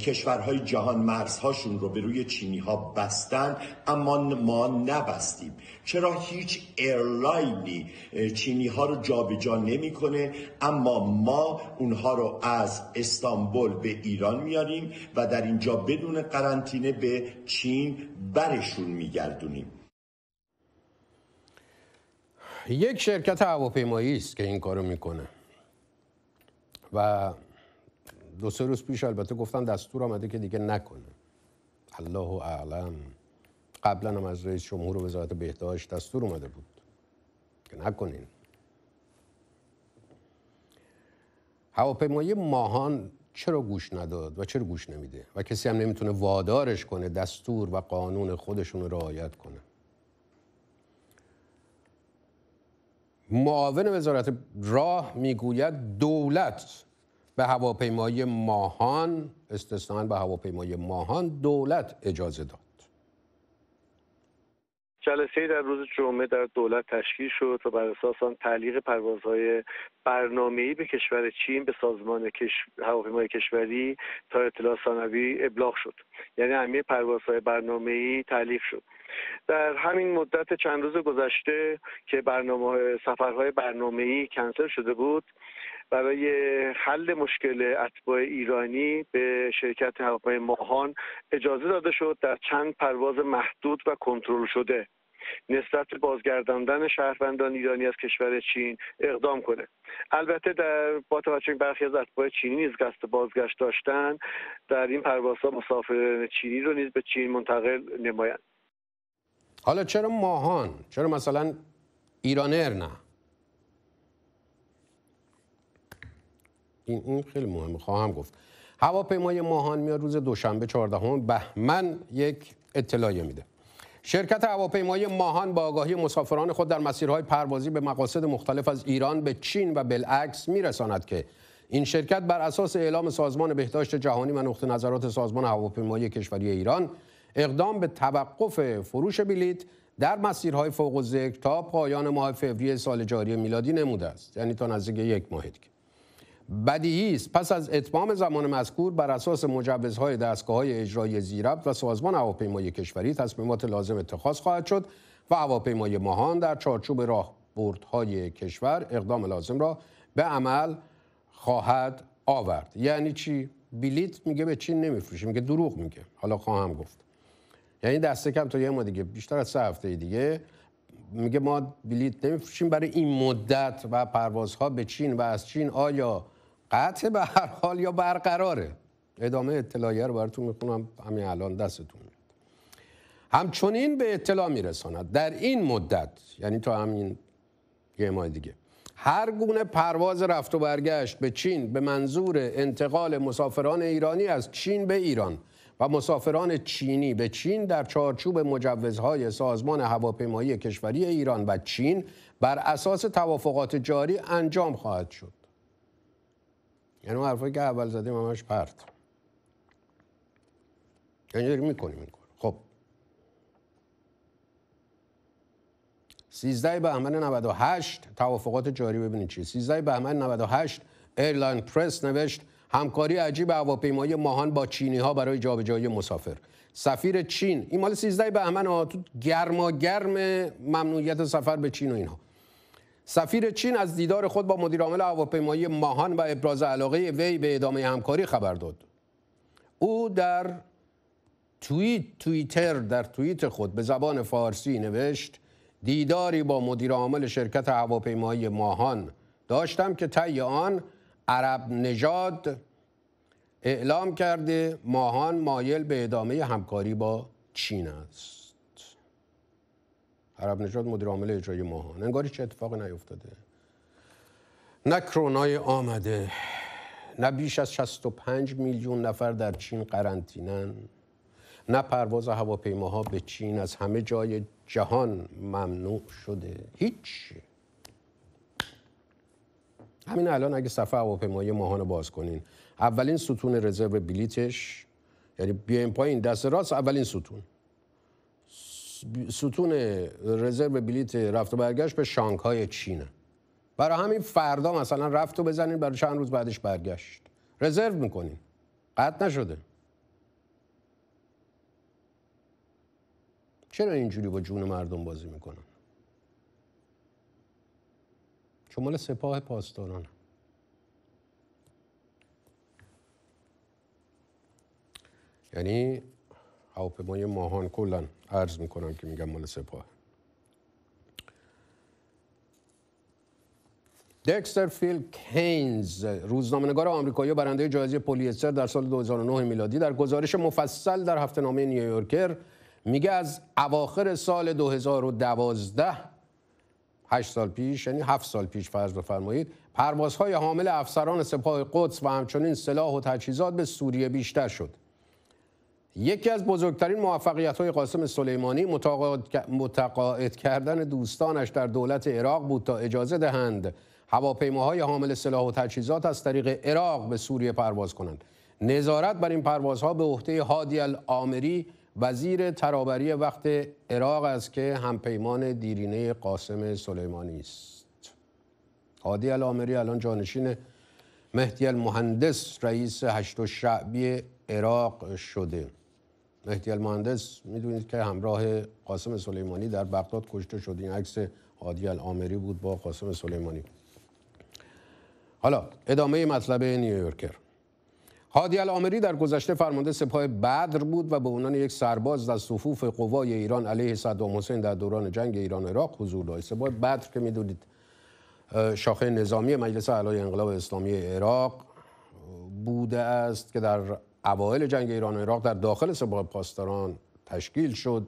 کشورهای جهان مرزهاشون رو به روی چینی ها بستن اما ما نبستیم چرا هیچ ایرلاینی چینی ها رو جابجا نمیکنه اما ما اونها رو از استانبول به ایران میاریم و در اینجا بدون قرنطینه به چین برشون میگردونیم یک شرکت هواپیمایی است که این کارو میکنه و دو سه روز پیش البته گفتن دستور آمده که دیگه نکنه الله اعلم قبلا هم از رئیس جمهور و وزارت بهداشت دستور اومده بود که نکنین هواپیمایی ماهان چرا گوش نداد و چرا گوش نمیده و کسی هم نمیتونه وادارش کنه دستور و قانون خودشون رعایت کنه معاون وزارت راه میگوید دولت به هواپیمای ماهان استثنان به هواپیمای ماهان دولت اجازه داد جلسه در روز جمعه در دولت تشکیل شد و بر اساس آن تعلیق پروازهای برنامه‌ای به کشور چین به سازمان هواپیمای کشوری تا اطلاع ثانوی ابلاغ شد یعنی همه پروازهای برنامه‌ای تعلیق شد در همین مدت چند روز گذشته که برنامه سفرهای برنامه ای کنسل شده بود برای حل مشکل اتباع ایرانی به شرکت هواپیمای ماهان اجازه داده شد در چند پرواز محدود و کنترل شده نسبت به بازگرداندن شهروندان ایرانی از کشور چین اقدام کنه البته در با توجه برخی از اتباع چینی نیز قصد بازگشت داشتن در این پروازها مسافران چینی رو نیز به چین منتقل نمایند حالا چرا ماهان چرا مثلا ایرانر نه این خیلی مهمه خواهم گفت هواپیمای ماهان میاد روز دوشنبه 14 بهمن یک اطلاعیه میده شرکت هواپیمای ماهان با آگاهی مسافران خود در مسیرهای پروازی به مقاصد مختلف از ایران به چین و بالعکس میرساند که این شرکت بر اساس اعلام سازمان بهداشت جهانی و نقطه نظرات سازمان هواپیمایی کشوری ایران اقدام به توقف فروش بلیت در مسیرهای فوق و ذکر تا پایان ماه فوریه سال جاری میلادی نموده است یعنی تا نزدیک یک ماه دیگه بدیهی است پس از اتمام زمان مذکور بر اساس مجوزهای های اجرایی زیربت و سازمان هواپیمایی کشوری تصمیمات لازم اتخاذ خواهد شد و هواپیمای ماهان در چارچوب های کشور اقدام لازم را به عمل خواهد آورد یعنی چی بلیت میگه به چین نمیفروشه میگه دروغ میگه حالا خواهم گفت یعنی دسته کم تا یه ما دیگه بیشتر از سه هفته دیگه میگه ما بلیت نمیفروشیم برای این مدت و پروازها به چین و از چین آیا قطع به هر حال یا برقراره ادامه اطلاعیه رو براتون میخونم همین الان دستتون همچنین به اطلاع میرساند در این مدت یعنی تا همین یه ماه دیگه هر گونه پرواز رفت و برگشت به چین به منظور انتقال مسافران ایرانی از چین به ایران و مسافران چینی به چین در چارچوب مجوزهای سازمان هواپیمایی کشوری ایران و چین بر اساس توافقات جاری انجام خواهد شد یعنی اون حرفایی که اول زدیم همش پرت یعنی داریم میکنیم این کار خب 13 بهمن 98 توافقات جاری ببینید چی 13 بهمن 98 ایرلاین پرس نوشت همکاری عجیب هواپیمایی ماهان با چینی ها برای جابجایی مسافر سفیر چین این مال 13 بهمن ها تو گرم ممنوعیت سفر به چین و اینها سفیر چین از دیدار خود با مدیر عامل هواپیمایی ماهان و ابراز علاقه وی به ادامه همکاری خبر داد او در توییت توییتر در توییت خود به زبان فارسی نوشت دیداری با مدیر عامل شرکت هواپیمایی ماهان داشتم که تی آن عرب نژاد اعلام کرده ماهان مایل به ادامه همکاری با چین است عرب نژاد مدیر عامل اجرای ماهان انگاری چه اتفاقی نیفتاده نه کرونای آمده نه بیش از 65 میلیون نفر در چین قرنطینن نه پرواز هواپیماها به چین از همه جای جهان ممنوع شده هیچ همین الان اگه صفحه هواپیمایی ماهان باز کنین اولین ستون رزرو بلیتش یعنی بیاین پایین دست راست اولین ستون ستون رزرو بلیت رفت و برگشت به شانگهای چینه برای همین فردا مثلا رفت و بزنین برای چند روز بعدش برگشت رزرو میکنین قطع نشده چرا اینجوری با جون مردم بازی میکنن مال سپاه پاسداران یعنی هواپیمای ماهان کلا عرض میکنن که میگم مال سپاه دکستر فیل کینز روزنامه‌نگار آمریکایی برنده جایزه پولیستر در سال 2009 میلادی در گزارش مفصل در نامه نیویورکر میگه از اواخر سال 2012 8 سال پیش یعنی 7 سال پیش فرض بفرمایید پروازهای حامل افسران سپاه قدس و همچنین سلاح و تجهیزات به سوریه بیشتر شد یکی از بزرگترین موفقیت های قاسم سلیمانی متقاعد کردن دوستانش در دولت عراق بود تا اجازه دهند هواپیماهای حامل سلاح و تجهیزات از طریق عراق به سوریه پرواز کنند نظارت بر این پروازها به عهده هادی العامری وزیر ترابری وقت عراق است که همپیمان دیرینه قاسم سلیمانی است هادی الامری الان جانشین مهدی المهندس رئیس هشت و شعبی عراق شده مهدی المهندس میدونید که همراه قاسم سلیمانی در بغداد کشته شد این عکس هادی الامری بود با قاسم سلیمانی حالا ادامه مطلب نیویورکر هادی العامری در گذشته فرمانده سپاه بدر بود و به عنوان یک سرباز در صفوف قوای ایران علیه صدام حسین در دوران جنگ ایران عراق حضور داشت سپاه بدر که میدونید شاخه نظامی مجلس اعلای انقلاب اسلامی عراق بوده است که در اوایل جنگ ایران و عراق در داخل سپاه پاسداران تشکیل شد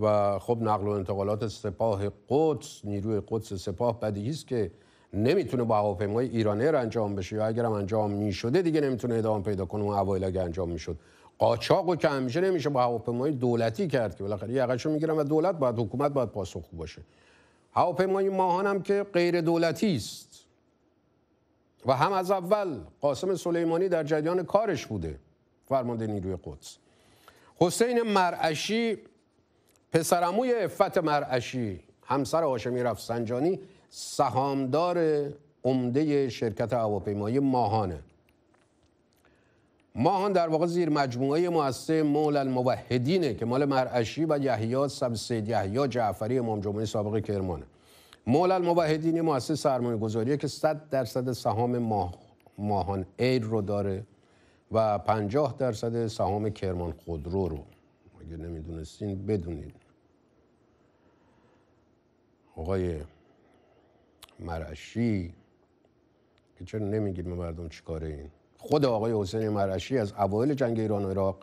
و خب نقل و انتقالات سپاه قدس نیروی قدس سپاه بدیهی است که نمیتونه با هواپیمای ایران ایر انجام بشه یا اگرم انجام میشده دیگه نمیتونه ادامه پیدا کنه اون اوایل اگه انجام میشد قاچاقو که همیشه نمیشه با هواپیمای دولتی کرد که بالاخره عقدشو میگیرن و دولت باید حکومت باید پاسخ باشه هواپیمای ماهان هم که غیر دولتی است و هم از اول قاسم سلیمانی در جریان کارش بوده فرمانده نیروی قدس حسین مرعشی پسرموی افت مرعشی همسر هاشمی رفسنجانی سهامدار عمده شرکت هواپیمایی ماهانه ماهان در واقع زیر مجموعه مؤسسه مول الموحدینه که مال مرعشی و یحیی سب سید یحیی جعفری امام جمعه سابق کرمانه مول الموحدین مؤسسه سرمایه گذاریه که 100 درصد سهام ماهان ایر رو داره و 50 درصد سهام کرمان خودرو رو اگه نمیدونستین بدونید آقای مرعشی که چرا نمیگید ما مردم چیکاره این خود آقای حسین مرعشی از اوایل جنگ ایران و عراق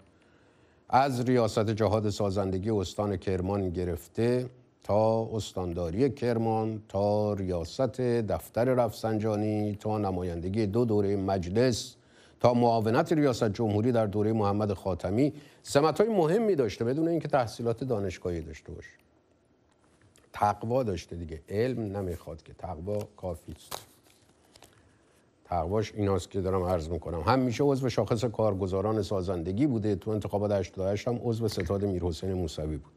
از ریاست جهاد سازندگی استان کرمان گرفته تا استانداری کرمان تا ریاست دفتر رفسنجانی تا نمایندگی دو دوره مجلس تا معاونت ریاست جمهوری در دوره محمد خاتمی سمت های مهمی داشته بدون اینکه تحصیلات دانشگاهی داشته باشه تقوا داشته دیگه علم نمیخواد که تقوا کافی است تقواش ایناست که دارم عرض میکنم همیشه عضو شاخص کارگزاران سازندگی بوده تو انتخابات 88 هم عضو ستاد میرحسین موسوی بود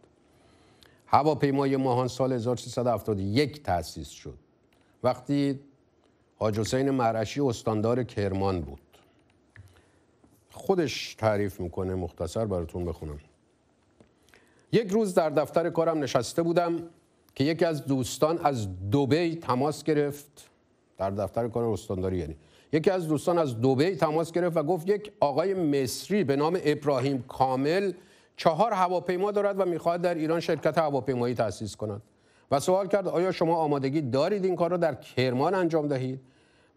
هواپیمای ماهان سال 1371 تاسیس شد وقتی حاج حسین مرعشی استاندار کرمان بود خودش تعریف میکنه مختصر براتون بخونم یک روز در دفتر کارم نشسته بودم که یکی از دوستان از دبی تماس گرفت در دفتر کار استانداری یعنی یکی از دوستان از دوبی تماس گرفت و گفت یک آقای مصری به نام ابراهیم کامل چهار هواپیما دارد و میخواهد در ایران شرکت هواپیمایی تأسیس کند و سوال کرد آیا شما آمادگی دارید این کار را در کرمان انجام دهید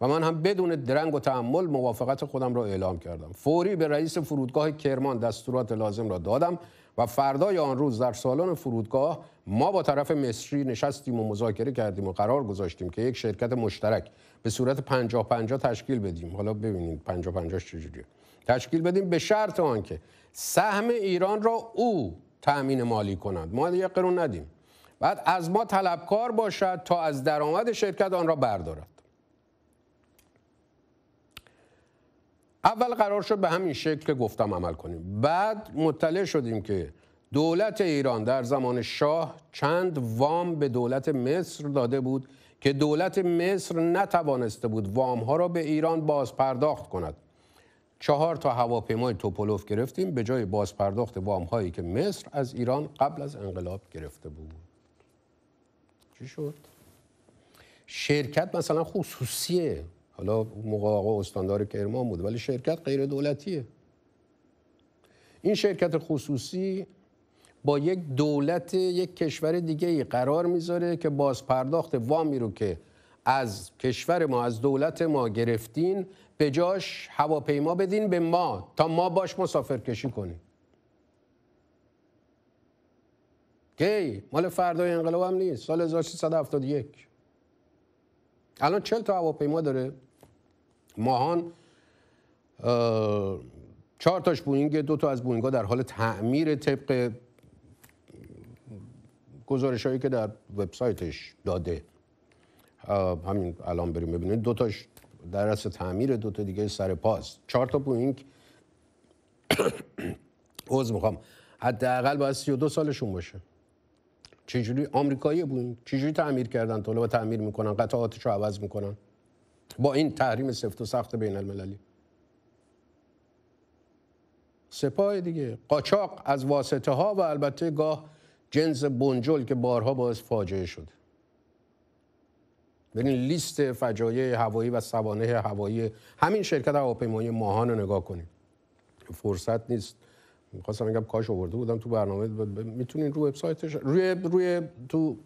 و من هم بدون درنگ و تحمل موافقت خودم را اعلام کردم فوری به رئیس فرودگاه کرمان دستورات لازم را دادم و فردای آن روز در سالن فرودگاه ما با طرف مصری نشستیم و مذاکره کردیم و قرار گذاشتیم که یک شرکت مشترک به صورت 50 50 تشکیل بدیم حالا ببینید 50 50 چجوریه تشکیل بدیم به شرط آنکه سهم ایران را او تامین مالی کند ما یک قرون ندیم بعد از ما طلبکار باشد تا از درآمد شرکت آن را بردارد اول قرار شد به همین شکل که گفتم عمل کنیم بعد مطلع شدیم که دولت ایران در زمان شاه چند وام به دولت مصر داده بود که دولت مصر نتوانسته بود وام ها را به ایران باز پرداخت کند چهار تا هواپیمای توپولوف گرفتیم به جای باز پرداخت وام هایی که مصر از ایران قبل از انقلاب گرفته بود چی شد؟ شرکت مثلا خصوصیه حالا موقع آقا استاندار کرمان بود ولی شرکت غیر دولتیه این شرکت خصوصی با یک دولت یک کشور دیگه ای قرار میذاره که باز پرداخت وامی رو که از کشور ما از دولت ما گرفتین به جاش هواپیما بدین به ما تا ما باش مسافر کشی کنیم کی مال فردای انقلاب هم نیست سال 1371 الان چل تا هواپیما داره ماهان چهار تاش بوینگ دو تا از بوینگ ها در حال تعمیر طبق گزارش هایی که در وبسایتش داده همین الان بریم ببینید دو تاش در رس تعمیر دو تا دیگه سر پاس چهار تا بوینگ عوض میخوام حداقل باید دو سالشون باشه چجوری آمریکایی بوینگ چجوری تعمیر کردن طلب تعمیر میکنن قطعاتش رو عوض میکنن با این تحریم سفت و سخت بین المللی سپاه دیگه قاچاق از واسطه ها و البته گاه جنس بنجل که بارها باعث فاجعه شد برین لیست فجایع هوایی و سوانه هوایی همین شرکت هواپیمایی ماهان رو نگاه کنیم فرصت نیست میخواستم بگم کاش آورده بودم تو برنامه میتونین رو وبسایتش روی روی تو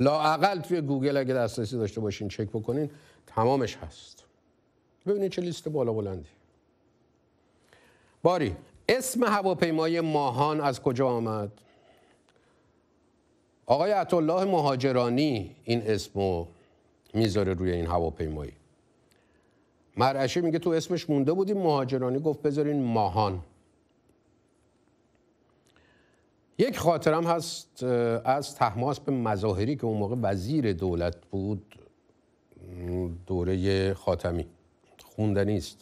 لاعقل توی گوگل اگه دسترسی داشته باشین چک بکنین تمامش هست ببینید چه لیست بالا بلندی باری اسم هواپیمای ماهان از کجا آمد آقای عطالله مهاجرانی این اسمو میذاره روی این هواپیمایی مرعشی میگه تو اسمش مونده بودیم مهاجرانی گفت بذارین ماهان یک خاطرم هست از تحماس به مظاهری که اون موقع وزیر دولت بود دوره خاتمی خونده نیست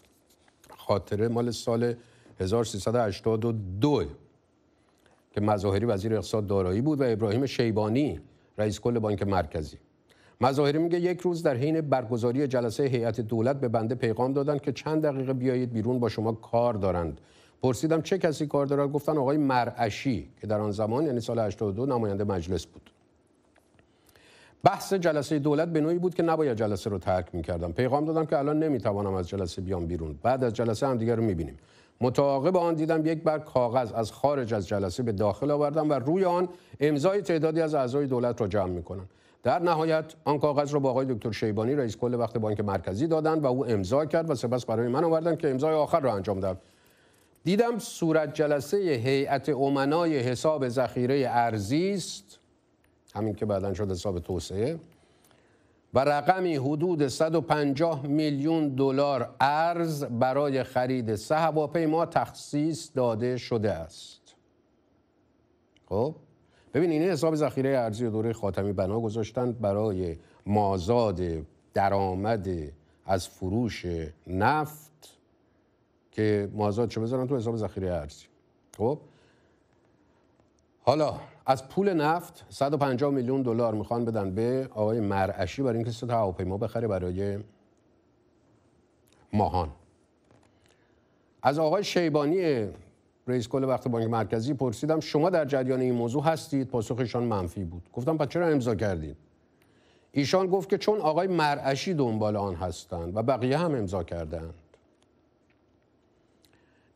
خاطره مال سال 1382 که مظاهری وزیر اقتصاد دارایی بود و ابراهیم شیبانی رئیس کل بانک مرکزی مظاهری میگه یک روز در حین برگزاری جلسه هیئت دولت به بنده پیغام دادن که چند دقیقه بیایید بیرون با شما کار دارند پرسیدم چه کسی کار دارد گفتن آقای مرعشی که در آن زمان یعنی سال 82 نماینده مجلس بود بحث جلسه دولت به نوعی بود که نباید جلسه رو ترک میکردم پیغام دادم که الان نمیتوانم از جلسه بیام بیرون بعد از جلسه هم دیگر رو میبینیم متعاقب آن دیدم یک بر کاغذ از خارج از جلسه به داخل آوردم و روی آن امضای تعدادی از اعضای دولت را جمع میکنن در نهایت آن کاغذ را با آقای دکتر شیبانی رئیس کل وقت بانک مرکزی دادن و او امضا کرد و سپس برای من آوردن که امضای آخر را انجام داد دیدم صورت جلسه هیئت امنای حساب ذخیره ارزی است همین که بعدا شد حساب توسعه و رقمی حدود 150 میلیون دلار ارز برای خرید سه هواپیما تخصیص داده شده است خب ببین این حساب ذخیره ارزی دوره خاتمی بنا گذاشتند برای مازاد درآمد از فروش نفت که مازاد چه بذارن تو حساب ذخیره ارزی خب حالا از پول نفت 150 میلیون دلار میخوان بدن به آقای مرعشی برای اینکه سه تا هواپیما بخره برای ماهان از آقای شیبانی رئیس کل وقت بانک مرکزی پرسیدم شما در جریان این موضوع هستید پاسخشان منفی بود گفتم پس چرا امضا کردید ایشان گفت که چون آقای مرعشی دنبال آن هستند و بقیه هم امضا کردند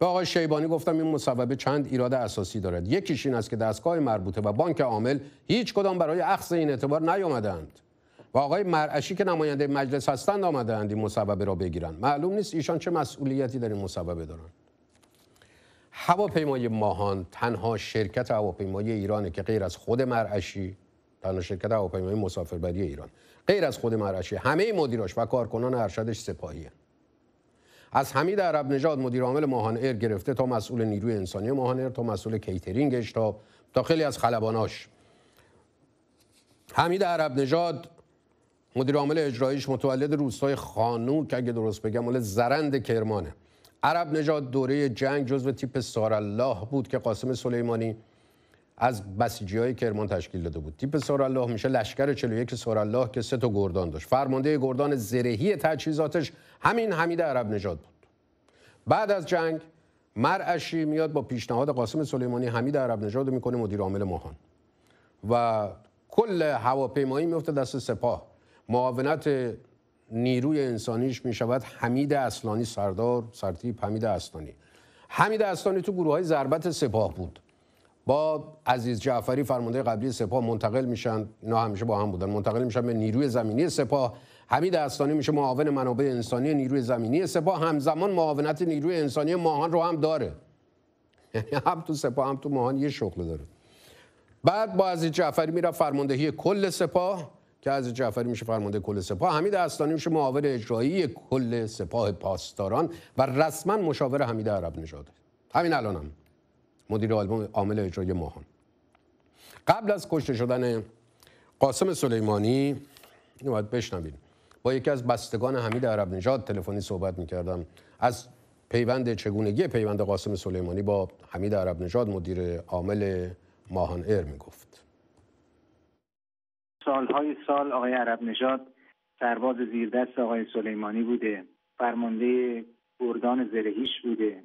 به آقای شیبانی گفتم این مصوبه چند ایراد اساسی دارد یکیش این است که دستگاه مربوطه و بانک عامل هیچ کدام برای اخذ این اعتبار نیامدند و آقای مرعشی که نماینده مجلس هستند آمدند این مصوبه را بگیرند معلوم نیست ایشان چه مسئولیتی در این مصوبه دارند هواپیمای ماهان تنها شرکت هواپیمای ایرانه که غیر از خود مرعشی تنها شرکت هواپیمای مسافربری ایران غیر از خود مرعشی همه مدیراش و کارکنان ارشدش سپاهیه از حمید عرب نژاد مدیر عامل ماهان گرفته تا مسئول نیروی انسانی ماهان تا مسئول کیترینگش تا تا خیلی از خلباناش حمید عرب نژاد مدیر عامل اجراییش متولد روستای خانو که اگه درست بگم مال زرند کرمانه عرب نژاد دوره جنگ جزو تیپ سارالله بود که قاسم سلیمانی از بسیجی های کرمان تشکیل داده بود تیپ سرالله میشه لشکر 41 سرالله که سه تا گردان داشت فرمانده گردان زرهی تجهیزاتش همین حمید عرب نجات بود بعد از جنگ مرعشی میاد با پیشنهاد قاسم سلیمانی حمید عرب نژاد میکنه مدیر عامل ماهان و کل هواپیمایی میفته دست سپاه معاونت نیروی انسانیش میشود حمید اصلانی سردار سرتیپ حمید اصلانی حمید اصلانی تو گروه های ضربت سپاه بود با عزیز جعفری فرمانده قبلی سپاه منتقل میشن اینا همیشه با هم بودن منتقل میشن به نیروی زمینی سپاه حمید استانی میشه معاون منابع انسانی نیروی زمینی سپاه همزمان معاونت نیروی انسانی ماهان رو هم داره یعنی هم تو سپاه هم تو ماهان یه شغل داره بعد با عزیز جعفری میره فرماندهی کل سپاه که عزیز جعفری میشه فرمانده کل سپاه حمید استانی میشه معاون اجرایی کل سپاه پاسداران و رسما مشاور حمید عرب نشاده همین الانم هم. مدیر آلبوم عامل اجرای ماهان قبل از کشته شدن قاسم سلیمانی اینو باید بشنوید با یکی از بستگان حمید عرب نژاد تلفنی صحبت میکردم از پیوند چگونگی پیوند قاسم سلیمانی با حمید عرب مدیر عامل ماهان ایر میگفت سالهای سال آقای عرب نژاد سرباز زیردست آقای سلیمانی بوده فرمانده گردان زرهیش بوده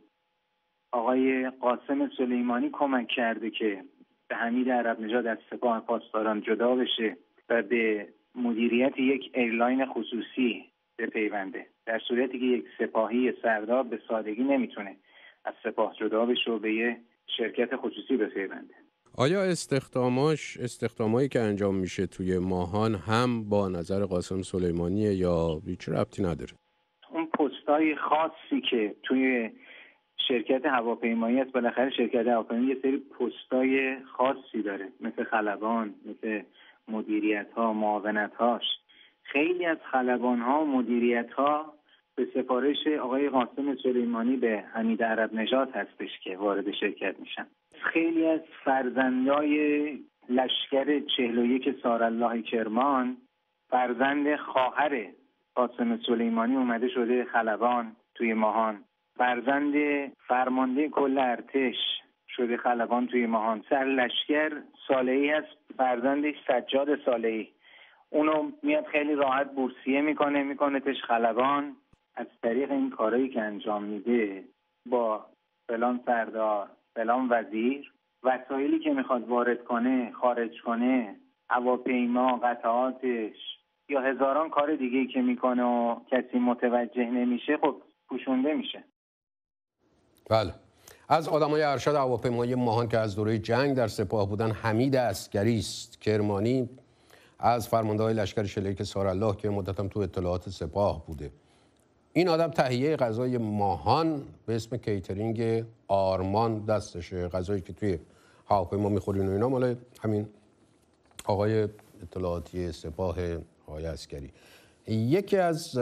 آقای قاسم سلیمانی کمک کرده که به حمید عرب نژاد از سپاه پاسداران جدا بشه و به مدیریت یک ایرلاین خصوصی بپیونده در صورتی که یک سپاهی سردار به سادگی نمیتونه از سپاه جدا بشه و به یه شرکت خصوصی بپیونده آیا استخداماش استخدامایی که انجام میشه توی ماهان هم با نظر قاسم سلیمانیه یا هیچ ربطی نداره اون پستای خاصی که توی شرکت هواپیمایی است بالاخره شرکت هواپیمایی یه سری پستای خاصی داره مثل خلبان مثل مدیریت ها معاونت هاش خیلی از خلبان ها و مدیریت ها به سفارش آقای قاسم سلیمانی به حمید عرب نجات هستش که وارد شرکت میشن خیلی از فرزندای لشکر یک سارالله کرمان فرزند خواهر قاسم سلیمانی اومده شده خلبان توی ماهان فرزند فرمانده کل ارتش شده خلبان توی ماهان سر لشکر ای هست فرزندش سجاد ای اونو میاد خیلی راحت بورسیه میکنه میکنه تش خلبان از طریق این کارایی که انجام میده با فلان سردار فلان وزیر وسایلی که میخواد وارد کنه خارج کنه هواپیما قطعاتش یا هزاران کار دیگه که میکنه و کسی متوجه نمیشه خب پوشونده میشه بله از های ارشد هواپیمایی ماهان که از دوره جنگ در سپاه بودن حمید اسکری است کرمانی از های لشکر شلیک سارالله که مدتم تو اطلاعات سپاه بوده این آدم تهیه غذای ماهان به اسم کیترینگ آرمان دستشه غذایی که توی هواپیما میخورین و اینا مال همین آقای اطلاعاتی سپاه آقای اسکری یکی از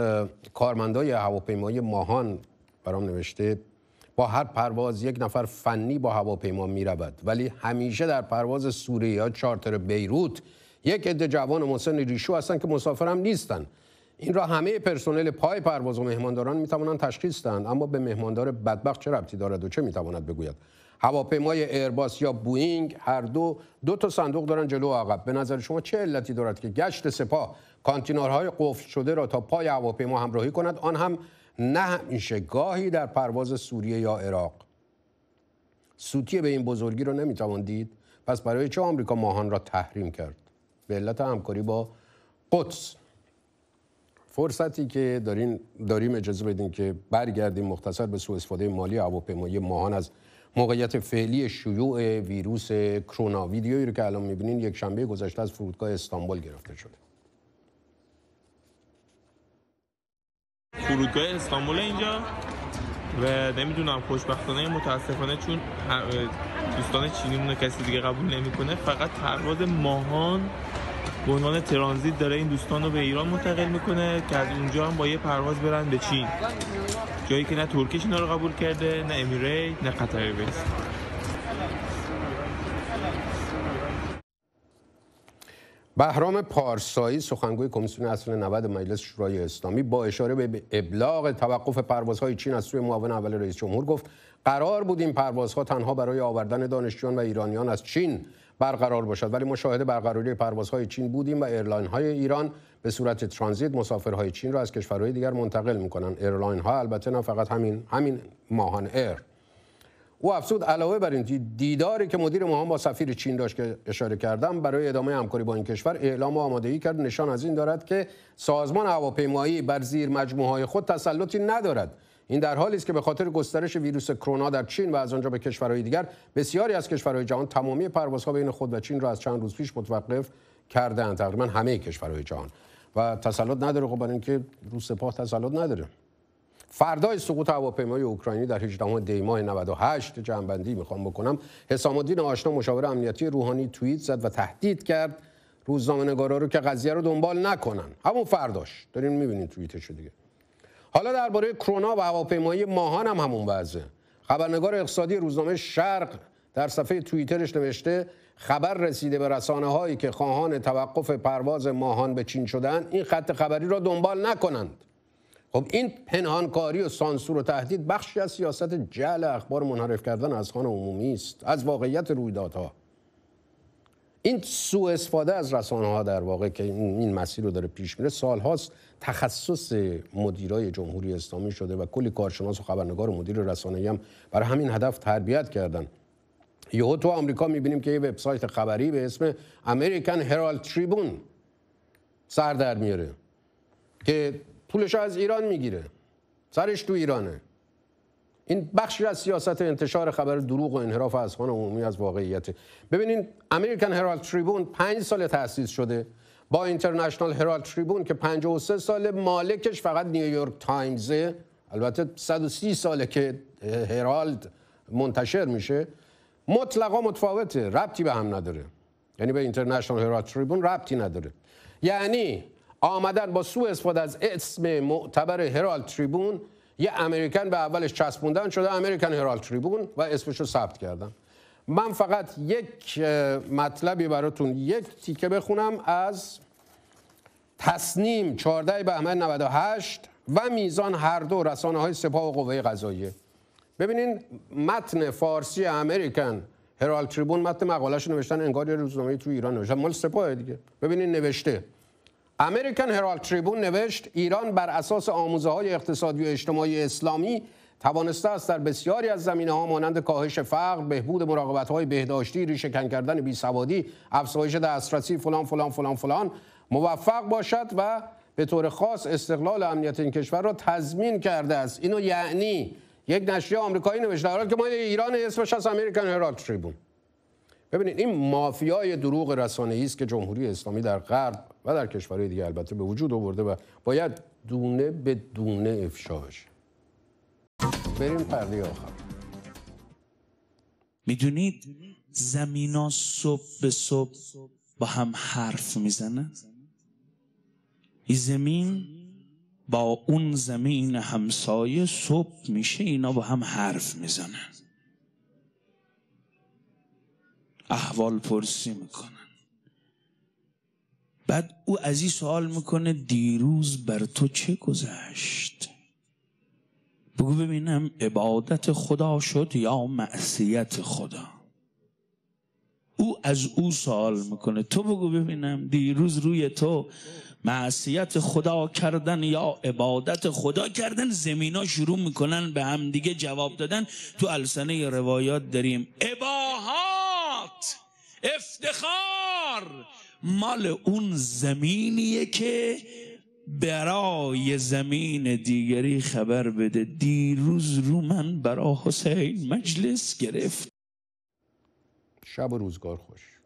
کارمندای هواپیمای ماهان برام نوشته با هر پرواز یک نفر فنی با هواپیما می رود ولی همیشه در پرواز سوریه یا چارتر بیروت یک عده جوان مسن ریشو هستند که مسافر هم نیستند این را همه پرسنل پای پرواز و مهمانداران می توانند تشخیص دهند اما به مهماندار بدبخت چه ربطی دارد و چه می تواند بگوید هواپیمای ایرباس یا بوینگ هر دو دو تا صندوق دارن جلو و عقب به نظر شما چه علتی دارد که گشت سپاه کانتینرهای قفل شده را تا پای هواپیما همراهی کند آن هم نه همیشه گاهی در پرواز سوریه یا عراق سوتی به این بزرگی رو نمیتوان دید پس برای چه آمریکا ماهان را تحریم کرد به علت همکاری با قدس فرصتی که دارین داریم اجازه بدین که برگردیم مختصر به سوء استفاده مالی هواپیمایی ماهان از موقعیت فعلی شیوع ویروس کرونا ویدیویی رو که الان میبینین یک شنبه گذشته از فرودگاه استانبول گرفته شده فرودگاه استانبول اینجا و نمیدونم خوشبختانه متاسفانه چون دوستان چینیمون کسی دیگه قبول نمیکنه فقط پرواز ماهان به عنوان ترانزیت داره این دوستان رو به ایران منتقل میکنه که از اونجا هم با یه پرواز برن به چین جایی که نه ترکیش اینا رو قبول کرده نه امیریت نه قطر بیست بهرام پارسایی سخنگوی کمیسیون اصل 90 مجلس شورای اسلامی با اشاره به ابلاغ توقف پروازهای چین از سوی معاون اول رئیس جمهور گفت قرار بود این پروازها تنها برای آوردن دانشجویان و ایرانیان از چین برقرار باشد ولی مشاهده برقراری پروازهای چین بودیم و های ایران به صورت ترانزیت مسافرهای چین را از کشورهای دیگر منتقل ایرلاین ها البته نه فقط همین همین ماهان ایر او افزود علاوه بر این دیداری که مدیر مهم با سفیر چین داشت که اشاره کردم برای ادامه همکاری با این کشور اعلام و آمادگی کرد نشان از این دارد که سازمان هواپیمایی بر زیر مجموعه های خود تسلطی ندارد این در حالی است که به خاطر گسترش ویروس کرونا در چین و از آنجا به کشورهای دیگر بسیاری از کشورهای جهان تمامی پروازها بین خود و چین را از چند روز پیش متوقف کردند تقریبا همه کشورهای جهان و تسلط نداره خب اینکه رو سپاه تسلط نداره فردای سقوط هواپیمای اوکراینی در 18 دی ماه 98 جنبندی میخوام بکنم حسام الدین آشنا مشاور امنیتی روحانی توییت زد و تهدید کرد روزنامه‌نگارا رو که قضیه رو دنبال نکنن همون فرداش دارین میبینین توییتشو دیگه حالا درباره کرونا و هواپیمایی ماهان هم همون وضعه خبرنگار اقتصادی روزنامه شرق در صفحه توییترش نوشته خبر رسیده به رسانه هایی که خواهان توقف پرواز ماهان به چین شدن این خط خبری را دنبال نکنند خب این پنهانکاری و سانسور و تهدید بخشی از سیاست جعل اخبار منحرف کردن از خان عمومی است از واقعیت رویدادها این سوء استفاده از رسانه ها در واقع که این مسیر رو داره پیش میره سالهاست تخصص مدیرای جمهوری اسلامی شده و کلی کارشناس و خبرنگار و مدیر رسانه‌ای هم برای همین هدف تربیت کردن یهو تو آمریکا میبینیم که یه وبسایت خبری به اسم امریکن هرالد تریبون سر در میاره که پولش از ایران میگیره سرش تو ایرانه این بخشی از سیاست انتشار خبر دروغ و انحراف از عمومی از واقعیت ببینین امریکن هرالد تریبون پنج سال تأسیس شده با اینترنشنال هرالد تریبون که 53 سال مالکش فقط نیویورک تایمزه البته 130 ساله که هرالد منتشر میشه مطلقا متفاوته ربطی به هم نداره یعنی به اینترنشنال هرالد تریبون ربطی نداره یعنی آمدن با سو استفاده از اسم معتبر هرالد تریبون یه امریکن به اولش چسبوندن شده امریکن هرالد تریبون و اسمش رو ثبت کردم. من فقط یک مطلبی براتون یک تیکه بخونم از تصنیم 14 بهمن 98 و میزان هر دو رسانه های سپاه و قوه قضاییه ببینین متن فارسی امریکن هرال تریبون متن مقالهش نوشتن انگار یه روزنامه تو ایران نوشتن مال سپاه دیگه ببینین نوشته امریکن هرالد تریبون نوشت ایران بر اساس آموزه های اقتصادی و اجتماعی اسلامی توانسته است در بسیاری از زمینه ها مانند کاهش فقر، بهبود مراقبت های بهداشتی، ریشهکن کردن بیسوادی، افزایش دسترسی فلان فلان فلان فلان موفق باشد و به طور خاص استقلال امنیت این کشور را تضمین کرده است. اینو یعنی یک نشریه آمریکایی نوشت در که ما ایران اسمش از امریکن هرالد تریبون ببینید این مافیای دروغ رسانه‌ای است که جمهوری اسلامی در غرب و در کشورهای دیگه البته به وجود آورده و باید دونه به دونه افشا بشه بریم پرده آخر میدونید زمینا صبح به صبح با هم حرف میزنه این زمین با اون زمین همسایه صبح میشه اینا با هم حرف میزنن احوال پرسی میکنن بعد او از این سوال میکنه دیروز بر تو چه گذشت بگو ببینم عبادت خدا شد یا معصیت خدا او از او سوال میکنه تو بگو ببینم دیروز روی تو معصیت خدا کردن یا عبادت خدا کردن زمینا شروع میکنن به همدیگه جواب دادن تو السنه روایات داریم اباهات افتخار مال اون زمینیه که برای زمین دیگری خبر بده دیروز رو من برا حسین مجلس گرفت شب و روزگار خوش